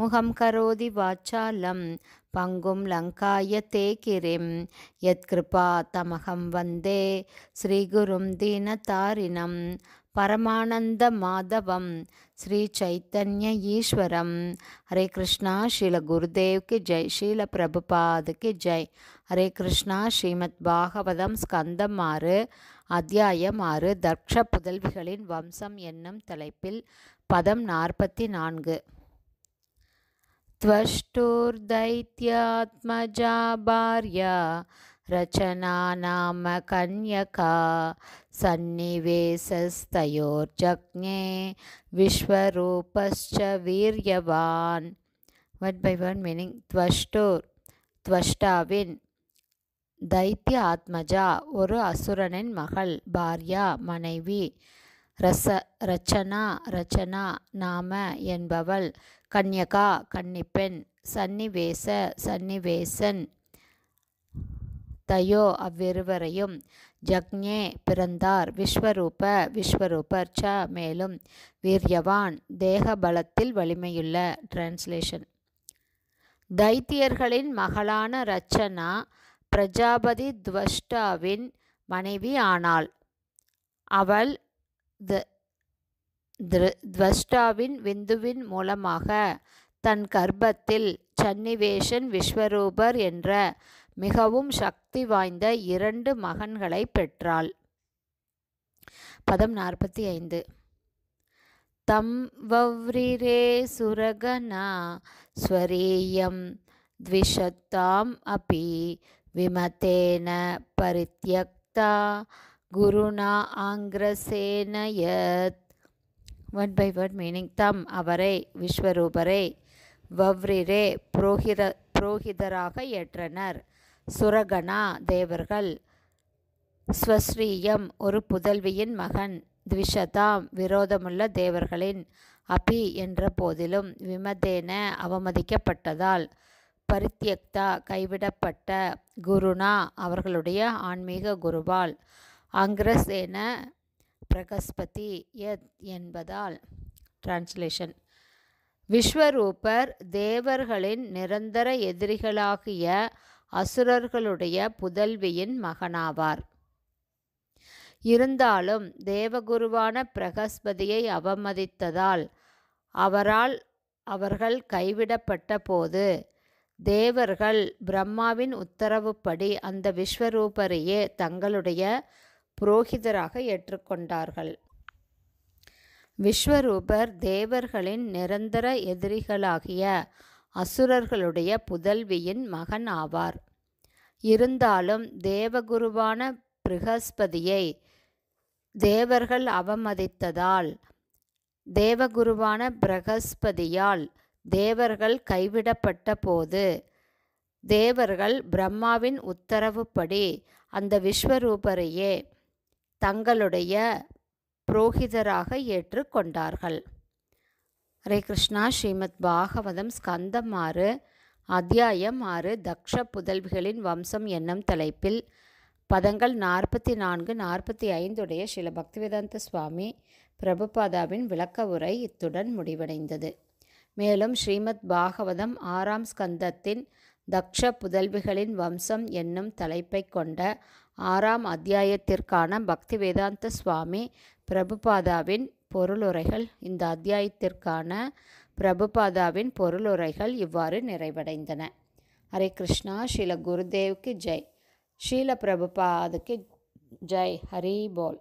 முகம் கரோதி வாச்சாலம் பங்கும் லங்காய தேகிரிம் யத்கிருபா தமகம் வந்தே ஸ்ரீகுரும் தீனதாரிணம் பரமானந்த மாதவம் ஸ்ரீ சைத்தன்ய ஈஸ்வரம் ஹரே கிருஷ்ணா ஸ்ரீல குருதேவ்க்கு ஜெய் ஷீல பிரபுபாதுக்கு ஜெய் ஹரே கிருஷ்ணா ஸ்ரீமத் பாகவதம் ஸ்கந்தம் ஆறு அத்தியாயம் ஆறு தக்ஷ புதல்விகளின் வம்சம் என்னும் தலைப்பில் பதம் நாற்பத்தி நான்கு त्वष्टोर्दैत्यात्मजा भार्या रचना नाम कन्यका सन्निवेशस्तयोर्जज्ञे विश्वरूपश्च वीर्यवान् வட் பை ஒன் மீனிங் துவஷ்டோர் துவஷ்டாவின் தைத்திய ஆத்மஜா ஒரு அசுரனின் மகள் பாரியா மனைவி ரச ரச்சனா ரச்சனா நாம என்பவள் கன்யகா கன்னிப்பெண் சன்னிவேச சன்னிவேசன் தயோ அவ்விருவரையும் ஜக்ஞே பிறந்தார் விஸ்வரூப விஸ்வரூபர் ச மேலும் வீரியவான் தேக பலத்தில் வலிமையுள்ள டிரான்ஸ்லேஷன் தைத்தியர்களின் மகளான ரச்சனா பிரஜாபதி துவஷ்டாவின் மனைவி ஆனாள் அவள் த துவஷ்டாவின் விந்துவின் மூலமாக தன் கர்ப்பத்தில் சன்னிவேஷன் விஸ்வரூபர் என்ற மிகவும் சக்தி வாய்ந்த இரண்டு மகன்களை பெற்றாள் பதம் நாற்பத்தி ஐந்து தம் வவ்ரிரே சுரகனா ஸ்வரீயம் த்விஷத்தாம் अपि विमतेन परित्यक्ता குருணா ஆங்கிரசேனயத் ஒன் பை ஒன் மீனிங் தம் அவரை விஸ்வரூபரை வவ்ரிரே புரோகிர புரோகிதராக ஏற்றனர் சுரகணா தேவர்கள் ஸ்வஸ்ரீயம் ஒரு புதல்வியின் மகன் த்விஷதாம் விரோதமுள்ள தேவர்களின் அபி என்ற போதிலும் விமதேன அவமதிக்கப்பட்டதால் பரித்தியக்தா கைவிடப்பட்ட குருனா அவர்களுடைய ஆன்மீக குருவால் அங்கிரசேன பிரகஸ்பதி எத் என்பதால் டிரான்ஸ்லேஷன் விஸ்வரூபர் தேவர்களின் நிரந்தர எதிரிகளாகிய அசுரர்களுடைய புதல்வியின் மகனாவார் இருந்தாலும் தேவகுருவான பிரகஸ்பதியை அவமதித்ததால் அவரால் அவர்கள் கைவிடப்பட்ட போது தேவர்கள் பிரம்மாவின் உத்தரவுப்படி அந்த விஸ்வரூபரையே தங்களுடைய புரோகிதராக ஏற்றுக்கொண்டார்கள் விஸ்வரூபர் தேவர்களின் நிரந்தர எதிரிகளாகிய அசுரர்களுடைய புதல்வியின் மகன் ஆவார் இருந்தாலும் தேவகுருவான பிரகஸ்பதியை தேவர்கள் அவமதித்ததால் தேவகுருவான பிரகஸ்பதியால் தேவர்கள் கைவிடப்பட்ட போது தேவர்கள் பிரம்மாவின் உத்தரவுப்படி அந்த விஸ்வரூபரையே தங்களுடைய புரோகிதராக ஏற்றுக்கொண்டார்கள் ஹரே கிருஷ்ணா ஸ்ரீமத் பாகவதம் ஸ்கந்தம் ஆறு அத்தியாயம் ஆறு தக்ஷ புதல்விகளின் வம்சம் என்னும் தலைப்பில் பதங்கள் நாற்பத்தி நான்கு நாற்பத்தி ஐந்துடைய ஸ்ரீல பக்திவேதாந்த சுவாமி பிரபுபாதாவின் விளக்க உரை இத்துடன் முடிவடைந்தது மேலும் ஸ்ரீமத் பாகவதம் ஆறாம் ஸ்கந்தத்தின் தக்ஷ புதல்விகளின் வம்சம் என்னும் தலைப்பை கொண்ட ஆறாம் அத்தியாயத்திற்கான பக்தி வேதாந்த சுவாமி பிரபுபாதாவின் பொருளுரைகள் இந்த அத்தியாயத்திற்கான பிரபுபாதாவின் பொருளுரைகள் இவ்வாறு நிறைவடைந்தன ஹரே கிருஷ்ணா ஸ்ரீல குருதேவுக்கு ஜெய் ஸ்ரீல பிரபுபாதுக்கு ஜெய் ஹரி போல்